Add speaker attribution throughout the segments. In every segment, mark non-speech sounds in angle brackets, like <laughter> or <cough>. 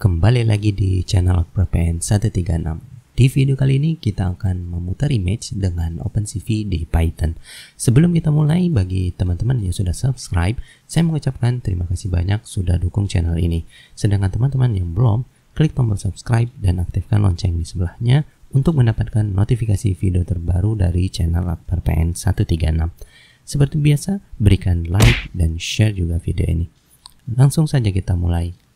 Speaker 1: Kembali lagi di channel ProPN 136. Di video kali ini kita akan memutar image dengan OpenCV di Python. Sebelum kita mulai, bagi teman-teman yang sudah subscribe, saya mengucapkan terima kasih banyak sudah dukung channel ini. Sedangkan teman-teman yang belum, klik tombol subscribe dan aktifkan lonceng di sebelahnya untuk mendapatkan notifikasi video terbaru dari channel ProPN 136. Seperti biasa, berikan like dan share juga video ini. Langsung saja kita mulai.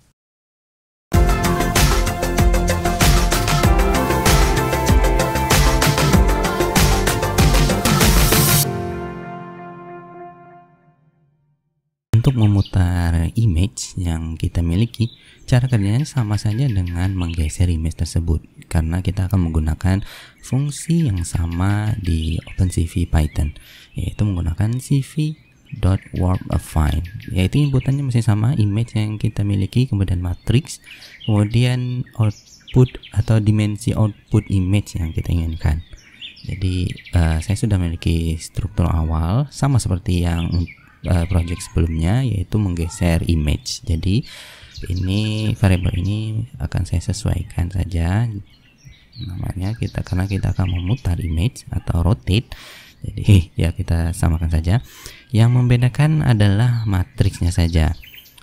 Speaker 1: untuk memutar image yang kita miliki, cara kerjanya sama saja dengan menggeser image tersebut karena kita akan menggunakan fungsi yang sama di OpenCV Python yaitu menggunakan cv dot warp affine yaitu inputannya masih sama image yang kita miliki kemudian matrix kemudian output atau dimensi output image yang kita inginkan jadi uh, saya sudah memiliki struktur awal sama seperti yang uh, project sebelumnya yaitu menggeser image. Jadi ini variabel ini akan saya sesuaikan saja namanya kita karena kita akan memutar image atau rotate jadi <laughs> ya kita samakan saja yang membedakan adalah matriksnya saja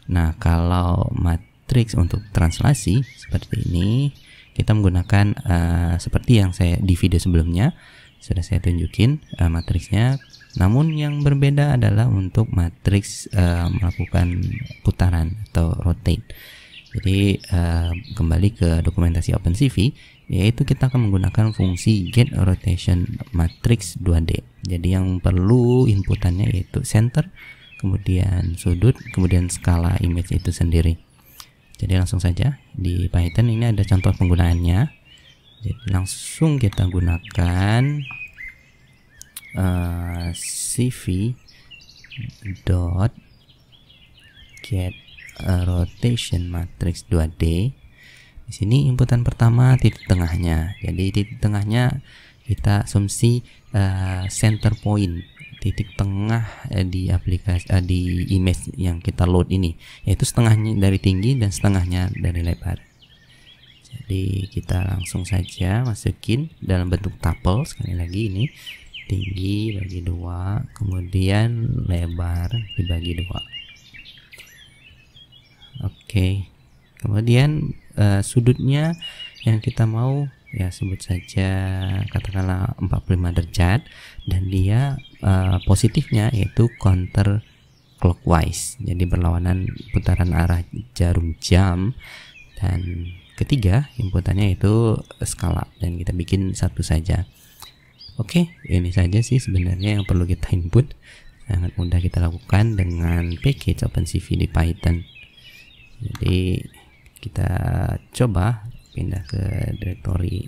Speaker 1: nah kalau matriks untuk translasi seperti ini kita menggunakan uh, seperti yang saya di video sebelumnya sudah saya tunjukin uh, eh, matriksnya namun yang berbeda adalah untuk matriks uh, melakukan putaran atau rotate. Jadi uh, kembali ke dokumentasi OpenCV, yaitu kita akan menggunakan fungsi get rotation matrix 2D. Jadi yang perlu inputannya yaitu center, kemudian sudut, kemudian skala image itu sendiri. Jadi langsung saja di Python ini ada contoh penggunaannya. Jadi langsung kita gunakan uh, cv dot get a rotation matrix 2D. Di sini inputan pertama titik tengahnya. Jadi titik tengahnya kita asumsi uh, center point titik tengah uh, di aplikasi uh, di image yang kita load ini yaitu setengahnya dari tinggi dan setengahnya dari lebar. Jadi kita langsung saja masukin dalam bentuk tuple sekali lagi ini tinggi bagi dua kemudian lebar dibagi dua oke okay. kemudian uh, sudutnya yang kita mau ya sebut saja katakanlah 45 derajat dan dia uh, positifnya yaitu counter clockwise jadi berlawanan putaran arah jarum jam dan ketiga inputannya itu skala dan kita bikin satu saja Oke, ini saja sih sebenarnya yang perlu kita input. Sangat mudah kita lakukan dengan package OpenCV di Python. Jadi kita coba pindah ke directory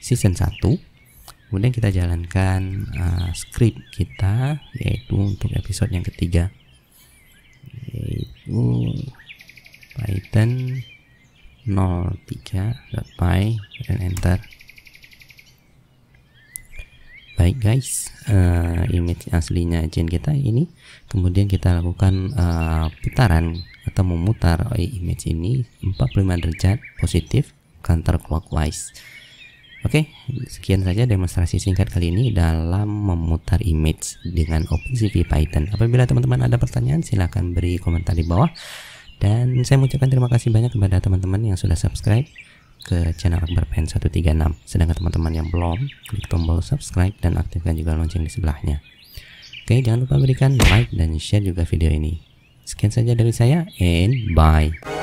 Speaker 1: season 1. Kemudian kita jalankan uh, script kita yaitu untuk episode yang ketiga yaitu Python 03.py dan enter baik guys uh, eh, image aslinya agent kita ini kemudian kita lakukan uh, putaran atau memutar eh, image ini 45 derajat positif counter clockwise. oke okay, sekian saja demonstrasi singkat kali ini dalam memutar image dengan OpenCV Python apabila teman-teman ada pertanyaan silahkan beri komentar di bawah dan saya mengucapkan terima kasih banyak kepada teman-teman yang sudah subscribe ke channel Pen 136. Sedangkan teman-teman yang belum, klik tombol subscribe dan aktifkan juga lonceng di sebelahnya. Oke, jangan lupa berikan like dan share juga video ini. Sekian saja dari saya, and bye.